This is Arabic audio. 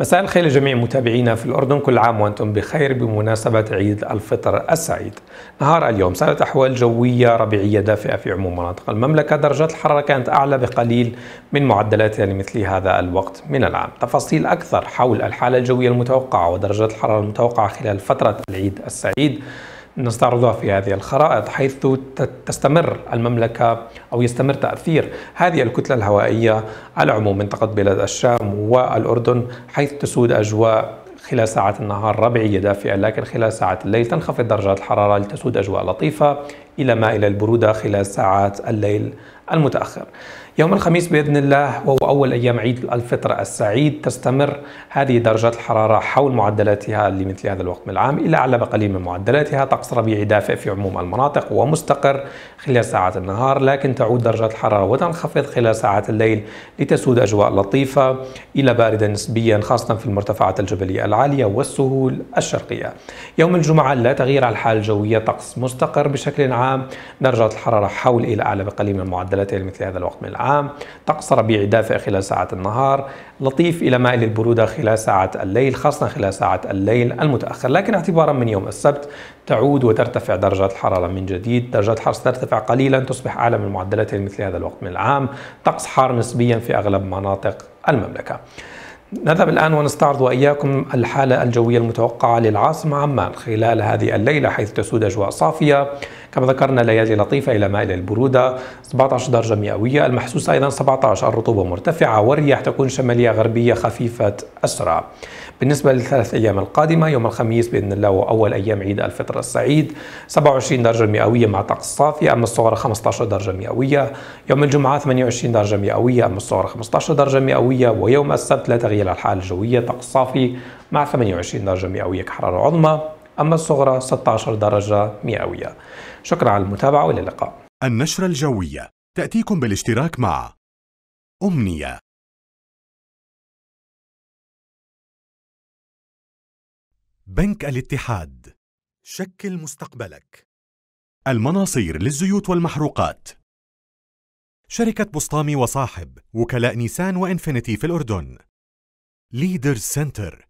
مساء الخير لجميع متابعينا في الأردن كل عام وأنتم بخير بمناسبة عيد الفطر السعيد نهار اليوم سارت أحوال جوية ربيعية دافئة في عموم مناطق المملكة درجات الحرارة كانت أعلى بقليل من معدلاتها لمثل يعني هذا الوقت من العام تفاصيل أكثر حول الحالة الجوية المتوقعة ودرجات الحرارة المتوقعة خلال فترة العيد السعيد نستعرضها في هذه الخرائط حيث تستمر المملكة أو يستمر تأثير هذه الكتلة الهوائية على عموم منطقة بلاد الشام والأردن حيث تسود أجواء خلال ساعات النهار ربيعية دافئة لكن خلال ساعات الليل تنخفض درجات الحرارة لتسود أجواء لطيفة إلى مائل البرودة خلال ساعات الليل المتأخر يوم الخميس بإذن الله وهو أول أيام عيد الفطر السعيد تستمر هذه درجات الحرارة حول معدلاتها لمثل هذا الوقت من العام إلى أعلى بقليل من معدلاتها طقس ربيعي دافئ في عموم المناطق ومستقر خلال ساعات النهار لكن تعود درجات الحرارة وتنخفض خلال ساعات الليل لتسود أجواء لطيفة إلى باردة نسبيا خاصة في المرتفعات الجبلية العالية والسهول الشرقية يوم الجمعة لا تغيير على الحال الجوية طقس مستقر بشكل عام العام درجات الحرارة حول إلى أعلى بقليل من معدلاتها لمثل هذا الوقت من العام طقس ربيع دافئ خلال ساعات النهار لطيف إلى مائل البرودة خلال ساعات الليل خاصة خلال ساعات الليل المتأخر لكن اعتبارا من يوم السبت تعود وترتفع درجات الحرارة من جديد درجات الحرارة ترتفع قليلا تصبح أعلى من معدلاتها لمثل هذا الوقت من العام طقس حار نسبيا في أغلب مناطق المملكة نذهب الآن ونستعرض وإياكم الحالة الجوية المتوقعة للعاصمة عمان خلال هذه الليلة حيث تسود أجواء صافية كما ذكرنا ليالي لطيفة إلى مائلة البرودة 17 درجة مئوية المحسوس أيضا 17 الرطوبة مرتفعة والرياح تكون شمالية غربية خفيفة أسرع بالنسبة للثلاث أيام القادمة يوم الخميس بإذن الله وأول أيام عيد الفطر السعيد 27 درجة مئوية مع طقس صافي أما الصغرى 15 درجة مئوية يوم الجمعة 28 درجة مئوية أما الصغرى 15 درجة مئوية ويوم السبت لا تغيير الحالة الجوية طقس صافي مع 28 درجة مئوية كحرارة عظمى أما الصغرى 16 درجة مئوية شكرا على المتابعة وإلى اللقاء النشرة الجوية تأتيكم بالاشتراك مع أمنية بنك الاتحاد شكل مستقبلك المناصير للزيوت والمحروقات شركة بسطامي وصاحب وكلاء نيسان وإنفينيتي في الأردن ليدر سنتر